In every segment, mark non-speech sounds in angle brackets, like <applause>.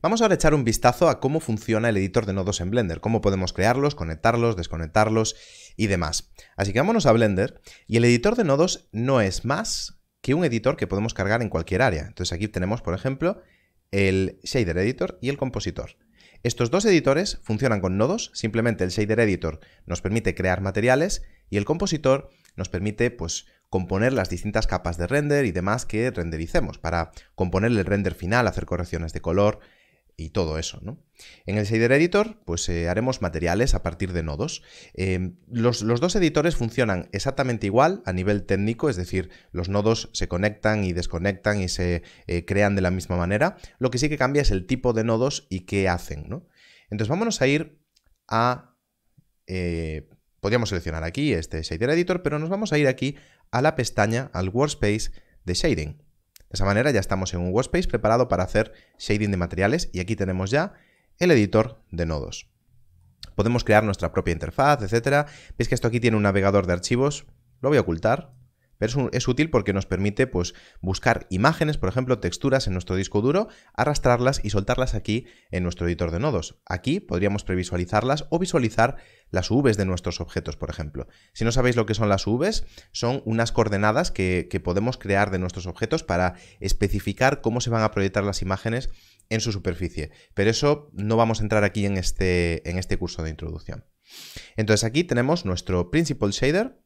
Vamos ahora a echar un vistazo a cómo funciona el editor de nodos en Blender, cómo podemos crearlos, conectarlos, desconectarlos y demás. Así que vámonos a Blender y el editor de nodos no es más que un editor que podemos cargar en cualquier área. Entonces aquí tenemos, por ejemplo, el Shader Editor y el Compositor. Estos dos editores funcionan con nodos, simplemente el Shader Editor nos permite crear materiales y el Compositor nos permite pues, componer las distintas capas de render y demás que rendericemos para componer el render final, hacer correcciones de color, y todo eso, ¿no? En el Shader Editor, pues eh, haremos materiales a partir de nodos. Em, los, dos editores funcionan exactamente igual a nivel técnico, es decir, los nodos se conectan y desconectan y se eh, crean de la misma manera. Lo que sí que cambia es el tipo de nodos y qué hacen, Entonces vámonos a ir a... Eh, podríamos seleccionar aquí este Shader Editor, pero nos vamos a ir aquí a la pestaña, al workspace de Shading. De esa manera ya estamos en un workspace preparado para hacer shading de materiales y aquí tenemos ya el editor de nodos. Podemos crear nuestra propia interfaz, etcétera. Veis que esto aquí tiene un navegador de archivos. Lo voy a ocultar pero es, útil porque nos permite pues, buscar imágenes, por ejemplo, texturas en nuestro disco duro, arrastrarlas y soltarlas aquí en nuestro editor de nodos. Aquí podríamos previsualizarlas o visualizar las UVs de nuestros objetos, por ejemplo. Si no sabéis lo que son las UVs, son unas coordenadas que, podemos crear de nuestros objetos para especificar cómo se van a proyectar las imágenes en su superficie. Pero eso no vamos a entrar aquí en este, en este curso de introducción. Entonces aquí tenemos nuestro Principal Shader,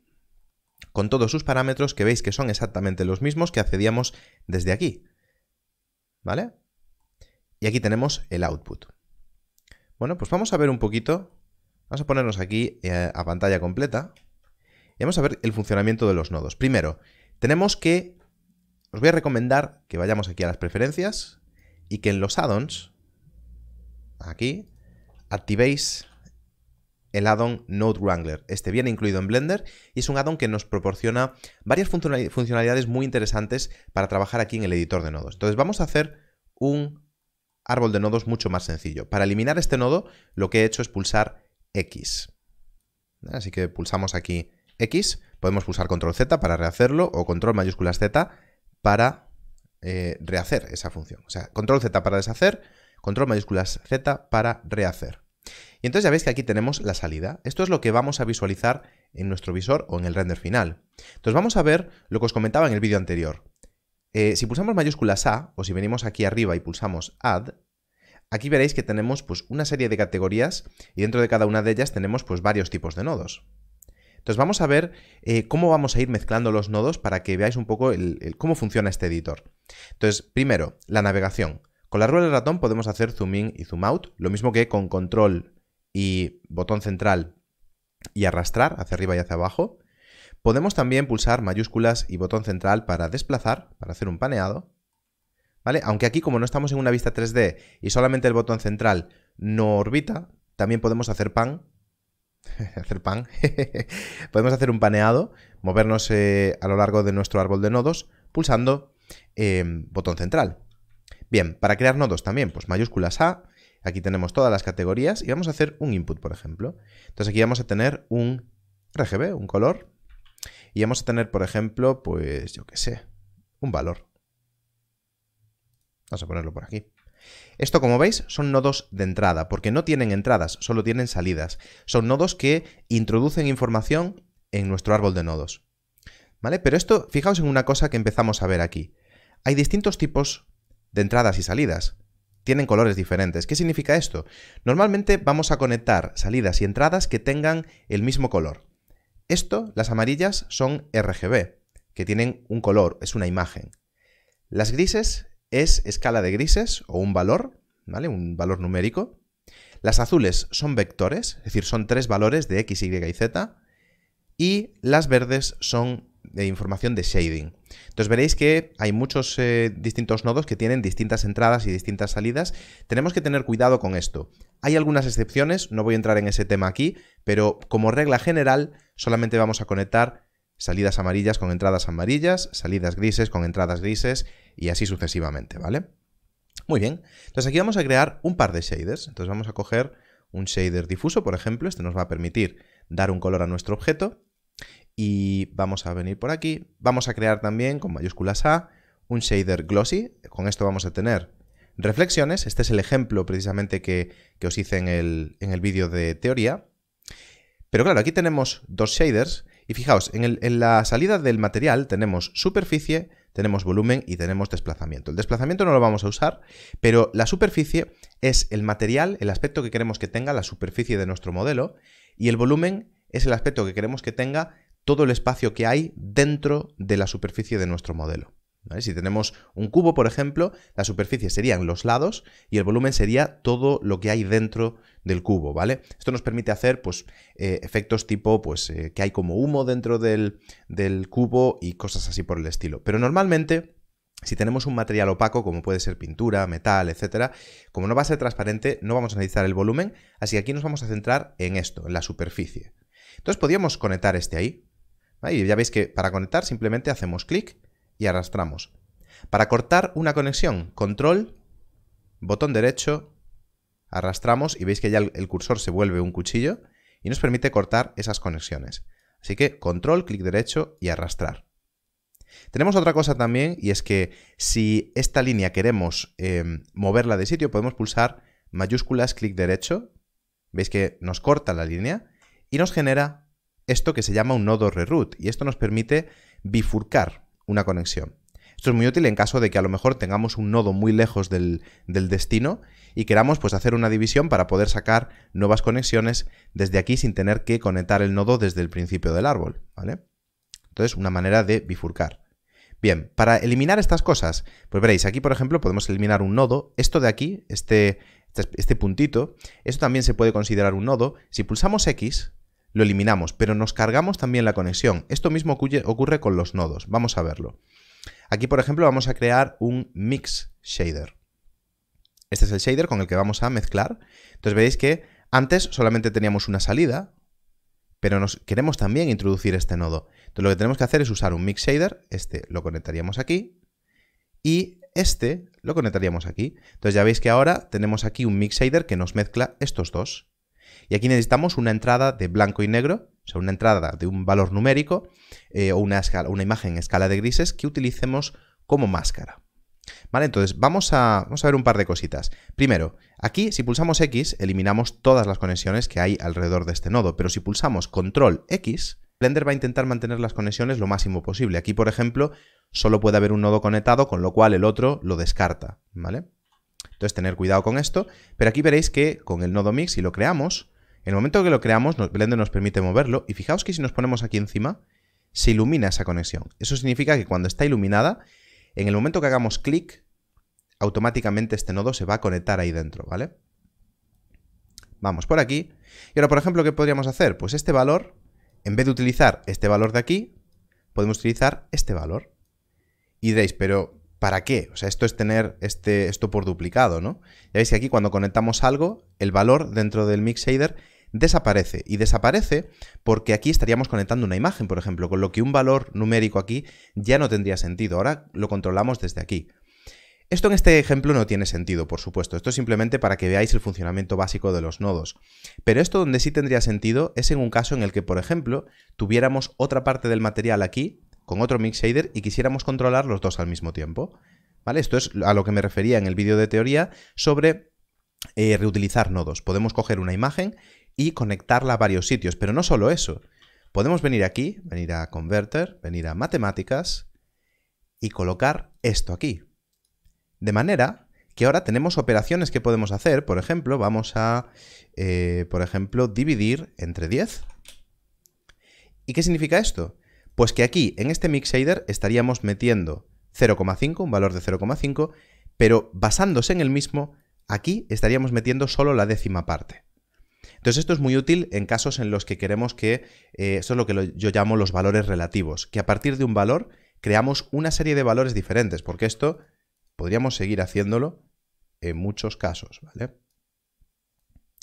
con todos sus parámetros que veis que son exactamente los mismos que accedíamos desde aquí. ¿Vale? Y aquí tenemos el output. Bueno, pues vamos a ver un poquito, vamos a ponernos aquí eh, a pantalla completa y vamos a ver el funcionamiento de los nodos. Primero, tenemos que, os voy a recomendar que vayamos aquí a las preferencias y que en los addons, aquí, activéis el addon Node Wrangler. Este viene incluido en Blender y es un addon que nos proporciona varias funcionalidades muy interesantes para trabajar aquí en el editor de nodos. Entonces vamos a hacer un árbol de nodos mucho más sencillo. Para eliminar este nodo lo que he hecho es pulsar X. ¿Eh? Así que pulsamos aquí X, podemos pulsar control Z para rehacerlo o control mayúsculas Z para eh, rehacer esa función. O sea, control Z para deshacer, control mayúsculas Z para rehacer. Y entonces ya veis que aquí tenemos la salida. Esto es lo que vamos a visualizar en nuestro visor o en el render final. Entonces vamos a ver lo que os comentaba en el vídeo anterior. Eh, si pulsamos mayúsculas A, o si venimos aquí arriba y pulsamos Add, aquí veréis que tenemos pues, una serie de categorías y dentro de cada una de ellas tenemos pues, varios tipos de nodos. Entonces vamos a ver eh, cómo vamos a ir mezclando los nodos para que veáis un poco el, cómo funciona este editor. Entonces, primero, la navegación. Con la rueda del ratón podemos hacer zoom in y zoom out, lo mismo que con control y botón central y arrastrar hacia arriba y hacia abajo. Podemos también pulsar mayúsculas y botón central para desplazar, para hacer un paneado. ¿Vale? Aunque aquí como no estamos en una vista 3D y solamente el botón central no orbita, también podemos hacer pan. <laughs> hacer pan. <laughs> podemos hacer un paneado, movernos eh, a lo largo de nuestro árbol de nodos pulsando eh, botón central. Bien, para crear nodos también, pues mayúsculas A Aquí tenemos todas las categorías y vamos a hacer un input, por ejemplo. Entonces aquí vamos a tener un RGB, un color, y vamos a tener, por ejemplo, pues yo qué sé, un valor. Vamos a ponerlo por aquí. Esto, como veis, son nodos de entrada, porque no tienen entradas, solo tienen salidas. Son nodos que introducen información en nuestro árbol de nodos. ¿Vale? Pero esto, fijaos en una cosa que empezamos a ver aquí. Hay distintos tipos de entradas y salidas tienen colores diferentes. ¿Qué significa esto? Normalmente vamos a conectar salidas y entradas que tengan el mismo color. Esto, las amarillas, son RGB, que tienen un color, es una imagen. Las grises es escala de grises o un valor, ¿vale? Un valor numérico. Las azules son vectores, es decir, son tres valores de X, Y y Z. Y las verdes son de información de shading. Entonces veréis que hay muchos eh, distintos nodos que tienen distintas entradas y distintas salidas. Tenemos que tener cuidado con esto. Hay algunas excepciones, no voy a entrar en ese tema aquí, pero como regla general solamente vamos a conectar salidas amarillas con entradas amarillas, salidas grises con entradas grises y así sucesivamente, ¿vale? Muy bien, entonces aquí vamos a crear un par de shaders. Entonces vamos a coger un shader difuso, por ejemplo, este nos va a permitir dar un color a nuestro objeto y vamos a venir por aquí. Vamos a crear también con mayúsculas A un shader glossy. Con esto vamos a tener reflexiones. Este es el ejemplo precisamente que, os hice en el, vídeo de teoría. Pero claro, aquí tenemos dos shaders y fijaos, en, en, la salida del material tenemos superficie, tenemos volumen y tenemos desplazamiento. El desplazamiento no lo vamos a usar, pero la superficie es el material, el aspecto que queremos que tenga la superficie de nuestro modelo y el volumen es el aspecto que queremos que tenga todo el espacio que hay dentro de la superficie de nuestro modelo. Si tenemos un cubo, por ejemplo, la superficie serían los lados y el volumen sería todo lo que hay dentro del cubo, ¿vale? Esto nos permite hacer pues, eh, efectos tipo pues, eh, que hay como humo dentro del, del cubo y cosas así por el estilo. Pero normalmente si tenemos un material opaco, como puede ser pintura, metal, etcétera, como no va a ser transparente, no vamos a analizar el volumen, así que aquí nos vamos a centrar en esto, en la superficie. Entonces podríamos conectar este ahí, Ahí ya veis que para conectar simplemente hacemos clic y arrastramos. Para cortar una conexión, control, botón derecho, arrastramos y veis que ya el cursor se vuelve un cuchillo y nos permite cortar esas conexiones. Así que control, clic derecho y arrastrar. Tenemos otra cosa también y es que si esta línea queremos em, moverla de sitio podemos pulsar mayúsculas, clic derecho, veis que nos corta la línea y nos genera esto que se llama un nodo reroot y esto nos permite bifurcar una conexión. Esto es muy útil en caso de que a lo mejor tengamos un nodo muy lejos del, destino y queramos pues hacer una división para poder sacar nuevas conexiones desde aquí sin tener que conectar el nodo desde el principio del árbol, ¿vale? Entonces, una manera de bifurcar. Bien, para eliminar estas cosas, pues veréis, aquí por ejemplo podemos eliminar un nodo, esto de aquí, este, este, este puntito, esto también se puede considerar un nodo, si pulsamos X, lo eliminamos, pero nos cargamos también la conexión. Esto mismo ocurre con los nodos, vamos a verlo. Aquí, por ejemplo, vamos a crear un mix shader. Este es el shader con el que vamos a mezclar. Entonces veis que antes solamente teníamos una salida, pero nos queremos también introducir este nodo. Entonces lo que tenemos que hacer es usar un mix shader, este lo conectaríamos aquí, y este lo conectaríamos aquí. Entonces ya veis que ahora tenemos aquí un mix shader que nos mezcla estos dos. Y aquí necesitamos una entrada de blanco y negro, o sea, una entrada de un valor numérico eh, o una, imagen en escala de grises que utilicemos como máscara. ¿Vale? Entonces, vamos a, vamos a ver un par de cositas. Primero, aquí si pulsamos X, eliminamos todas las conexiones que hay alrededor de este nodo, pero si pulsamos Control X, Blender va a intentar mantener las conexiones lo máximo posible. Aquí, por ejemplo, solo puede haber un nodo conectado, con lo cual el otro lo descarta, ¿vale? Entonces, tener cuidado con esto, pero aquí veréis que con el nodo mix, si lo creamos, en el momento que lo creamos, Blender nos permite moverlo y fijaos que si nos ponemos aquí encima, se ilumina esa conexión. Eso significa que cuando está iluminada, en el momento que hagamos clic, automáticamente este nodo se va a conectar ahí dentro, ¿vale? Vamos por aquí. Y ahora, por ejemplo, ¿qué podríamos hacer? Pues este valor, en vez de utilizar este valor de aquí, podemos utilizar este valor. Y diréis, pero ¿para qué? O sea, esto es tener este, esto por duplicado, ¿no? Ya veis que aquí cuando conectamos algo, el valor dentro del mix shader desaparece. Y desaparece porque aquí estaríamos conectando una imagen, por ejemplo, con lo que un valor numérico aquí ya no tendría sentido. Ahora lo controlamos desde aquí. Esto en este ejemplo no tiene sentido, por supuesto. Esto es simplemente para que veáis el funcionamiento básico de los nodos. Pero esto donde sí tendría sentido es en un caso en el que, por ejemplo, tuviéramos otra parte del material aquí con otro mix shader y quisiéramos controlar los dos al mismo tiempo. ¿Vale? Esto es a lo que me refería en el vídeo de teoría sobre eh, reutilizar nodos. Podemos coger una imagen y conectarla a varios sitios. Pero no solo eso. Podemos venir aquí, venir a Converter, venir a Matemáticas y colocar esto aquí. De manera que ahora tenemos operaciones que podemos hacer. Por ejemplo, vamos a, eh, por ejemplo, dividir entre 10. ¿Y qué significa esto? Pues que aquí, en este mixshader, estaríamos metiendo 0,5, un valor de 0,5, pero basándose en el mismo, aquí estaríamos metiendo solo la décima parte. Entonces esto es muy útil en casos en los que queremos que, eh, esto es lo que yo llamo los valores relativos, que a partir de un valor creamos una serie de valores diferentes, porque esto podríamos seguir haciéndolo en muchos casos, ¿vale?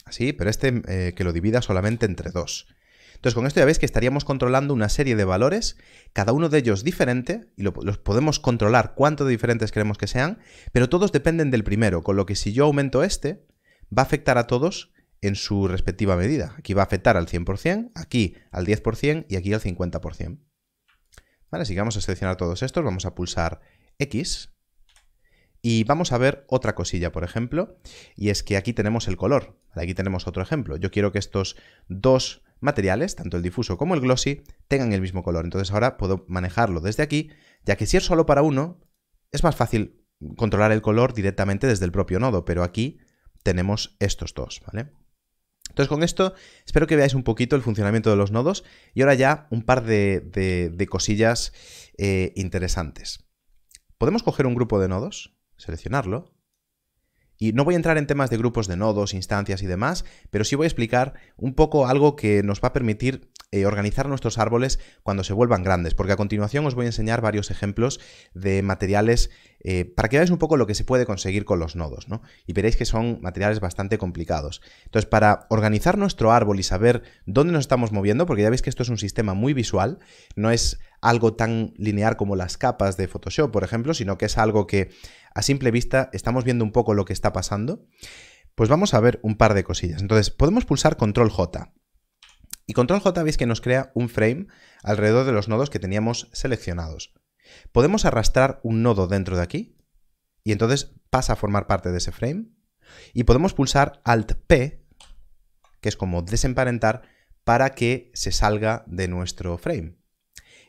Así, pero este eh, que lo divida solamente entre dos. Entonces con esto ya veis que estaríamos controlando una serie de valores, cada uno de ellos diferente, y los podemos controlar cuánto de diferentes queremos que sean, pero todos dependen del primero, con lo que si yo aumento este, va a afectar a todos en su respectiva medida. Aquí va a afectar al 100%, aquí al 10% y aquí al 50%. Vale, así vamos a seleccionar todos estos, vamos a pulsar X y vamos a ver otra cosilla, por ejemplo, y es que aquí tenemos el color. Aquí tenemos otro ejemplo. Yo quiero que estos dos materiales, tanto el difuso como el glossy, tengan el mismo color. Entonces ahora puedo manejarlo desde aquí, ya que si es solo para uno, es más fácil controlar el color directamente desde el propio nodo, pero aquí tenemos estos dos, ¿vale? Entonces con esto espero que veáis un poquito el funcionamiento de los nodos y ahora ya un par de, cosillas eh, interesantes. Podemos coger un grupo de nodos, seleccionarlo, y no voy a entrar en temas de grupos de nodos, instancias y demás, pero sí voy a explicar un poco algo que nos va a permitir eh, organizar nuestros árboles cuando se vuelvan grandes, porque a continuación os voy a enseñar varios ejemplos de materiales eh, para que veáis un poco lo que se puede conseguir con los nodos, ¿no? Y veréis que son materiales bastante complicados. Entonces, para organizar nuestro árbol y saber dónde nos estamos moviendo, porque ya veis que esto es un sistema muy visual, no es algo tan lineal como las capas de Photoshop, por ejemplo, sino que es algo que a simple vista estamos viendo un poco lo que está pasando. Pues vamos a ver un par de cosillas. Entonces, podemos pulsar Control J y control J veis que nos crea un frame alrededor de los nodos que teníamos seleccionados. Podemos arrastrar un nodo dentro de aquí y entonces pasa a formar parte de ese frame. Y podemos pulsar Alt P, que es como desemparentar, para que se salga de nuestro frame.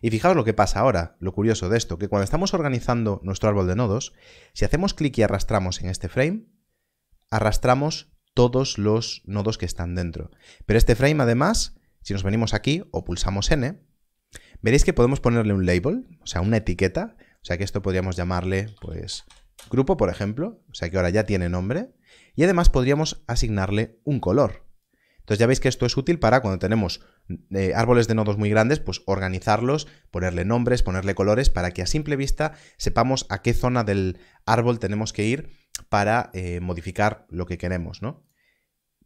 Y fijaos lo que pasa ahora, lo curioso de esto, que cuando estamos organizando nuestro árbol de nodos, si hacemos clic y arrastramos en este frame, arrastramos todos los nodos que están dentro. Pero este frame además si nos venimos aquí o pulsamos N, veréis que podemos ponerle un label, o sea, una etiqueta. O sea, que esto podríamos llamarle, pues, grupo, por ejemplo. O sea, que ahora ya tiene nombre. Y además podríamos asignarle un color. Entonces ya veis que esto es útil para cuando tenemos eh, árboles de nodos muy grandes, pues organizarlos, ponerle nombres, ponerle colores, para que a simple vista sepamos a qué zona del árbol tenemos que ir para eh, modificar lo que queremos, ¿no?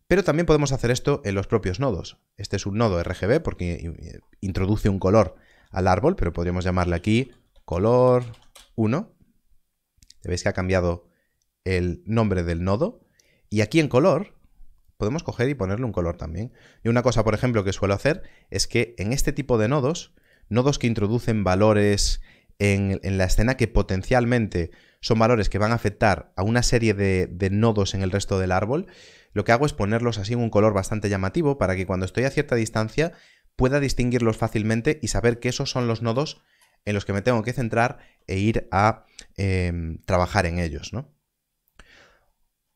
Pero también podemos hacer esto en los propios nodos. Este es un nodo RGB porque eh, introduce un color al árbol, pero podríamos llamarle aquí color 1. Veis que ha cambiado el nombre del nodo. Y aquí en color podemos coger y ponerle un color también. Y una cosa, por ejemplo, que suelo hacer es que en este tipo de nodos, nodos que introducen valores en, la escena que potencialmente son valores que van a afectar a una serie de nodos en el resto del árbol, lo que hago es ponerlos así en un color bastante llamativo para que cuando estoy a cierta distancia pueda distinguirlos fácilmente y saber que esos son los nodos en los que me tengo que centrar e ir a em, trabajar en ellos. ¿no?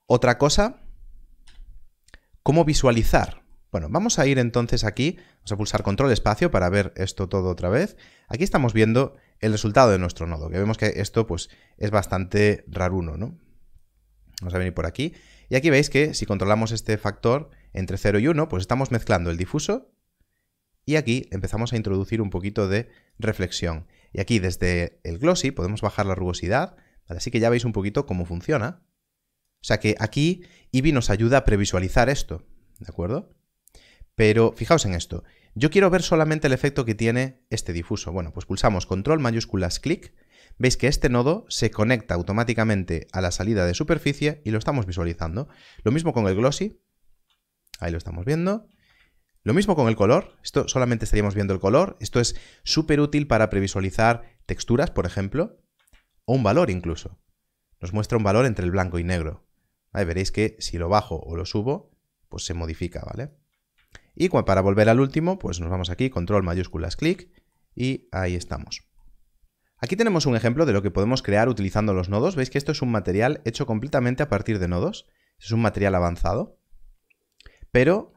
Otra cosa, ¿cómo visualizar? Bueno, vamos a ir entonces aquí, vamos a pulsar control espacio para ver esto todo otra vez. Aquí estamos viendo el resultado de nuestro nodo, que vemos que esto pues es bastante raro, ¿no? Vamos a venir por aquí y aquí veis que si controlamos este factor entre 0 y 1, pues estamos mezclando el difuso y aquí empezamos a introducir un poquito de reflexión. Y aquí desde el glossy podemos bajar la rugosidad, así que ya veis un poquito cómo funciona. O sea que aquí Eevee nos ayuda a previsualizar esto, ¿de acuerdo? Pero fijaos en esto. Yo quiero ver solamente el efecto que tiene este difuso. Bueno, pues pulsamos control mayúsculas clic veis que este nodo se conecta automáticamente a la salida de superficie y lo estamos visualizando. Lo mismo con el glossy, ahí lo estamos viendo. Lo mismo con el color, esto solamente estaríamos viendo el color, esto es súper útil para previsualizar texturas, por ejemplo, o un valor incluso. Nos muestra un valor entre el blanco y negro. Ahí veréis que si lo bajo o lo subo, pues se modifica, ¿vale? Y para volver al último, pues nos vamos aquí, control mayúsculas, clic, y ahí estamos. Aquí tenemos un ejemplo de lo que podemos crear utilizando los nodos. Veis que esto es un material hecho completamente a partir de nodos. Es un material avanzado. Pero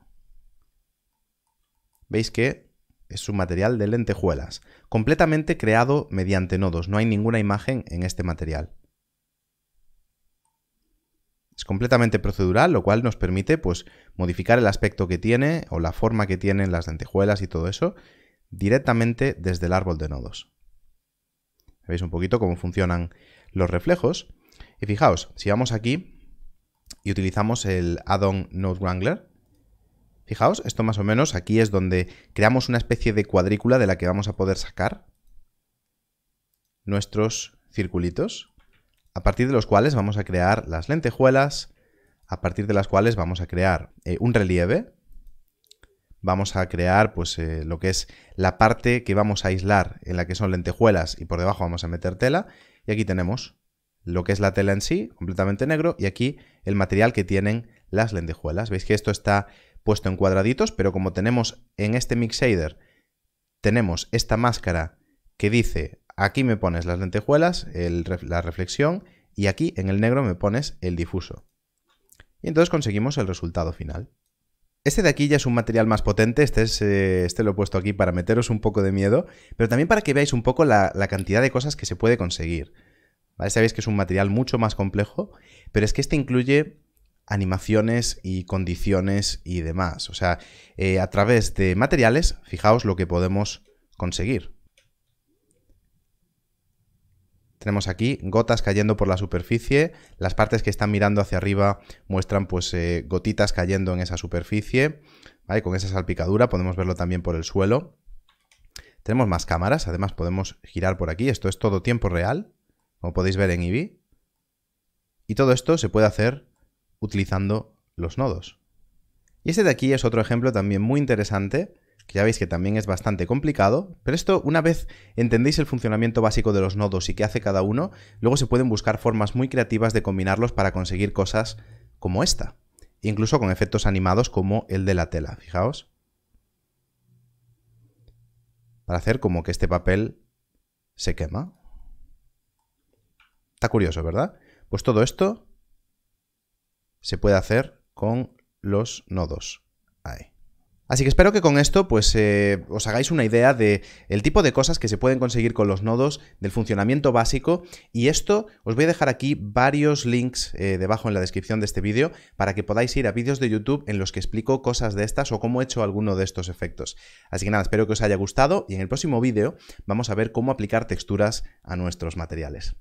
veis que es un material de lentejuelas, completamente creado mediante nodos. No hay ninguna imagen en este material. Es completamente procedural, lo cual nos permite pues, modificar el aspecto que tiene o la forma que tienen las lentejuelas y todo eso directamente desde el árbol de nodos. Veis un poquito cómo funcionan los reflejos. Y fijaos, si vamos aquí y utilizamos el add-on Node Wrangler, fijaos, esto más o menos aquí es donde creamos una especie de cuadrícula de la que vamos a poder sacar nuestros circulitos, a partir de los cuales vamos a crear las lentejuelas, a partir de las cuales vamos a crear eh, un relieve, vamos a crear pues eh, lo que es la parte que vamos a aislar en la que son lentejuelas y por debajo vamos a meter tela y aquí tenemos lo que es la tela en sí, completamente negro, y aquí el material que tienen las lentejuelas. Veis que esto está puesto en cuadraditos, pero como tenemos en este mix shader, tenemos esta máscara que dice, aquí me pones las lentejuelas, la reflexión, y aquí en el negro me pones el difuso. Y entonces conseguimos el resultado final. Este de aquí ya es un material más potente, este, es, eh, este lo he puesto aquí para meteros un poco de miedo, pero también para que veáis un poco la, cantidad de cosas que se puede conseguir. Sabéis que es un material mucho más complejo, pero es que este incluye animaciones y condiciones y demás. O sea, eh, a través de materiales, fijaos lo que podemos conseguir. Tenemos aquí gotas cayendo por la superficie, las partes que están mirando hacia arriba muestran pues eh, gotitas cayendo en esa superficie, Con esa salpicadura podemos verlo también por el suelo. Tenemos más cámaras, además podemos girar por aquí, esto es todo tiempo real, como podéis ver en Eevee. Y todo esto se puede hacer utilizando los nodos. Y este de aquí es otro ejemplo también muy interesante ya veis que también es bastante complicado, pero esto una vez entendéis el funcionamiento básico de los nodos y qué hace cada uno, luego se pueden buscar formas muy creativas de combinarlos para conseguir cosas como esta, incluso con efectos animados como el de la tela, fijaos. Para hacer como que este papel se quema. Está curioso, ¿verdad? Pues todo esto se puede hacer con los nodos. Ahí. Así que espero que con esto pues eh, os hagáis una idea de tipo de cosas que se pueden conseguir con los nodos, del funcionamiento básico y esto os voy a dejar aquí varios links eh, debajo en la descripción de este vídeo para que podáis ir a vídeos de YouTube en los que explico cosas de estas o cómo he hecho alguno de estos efectos. Así que nada, espero que os haya gustado y en el próximo vídeo vamos a ver cómo aplicar texturas a nuestros materiales.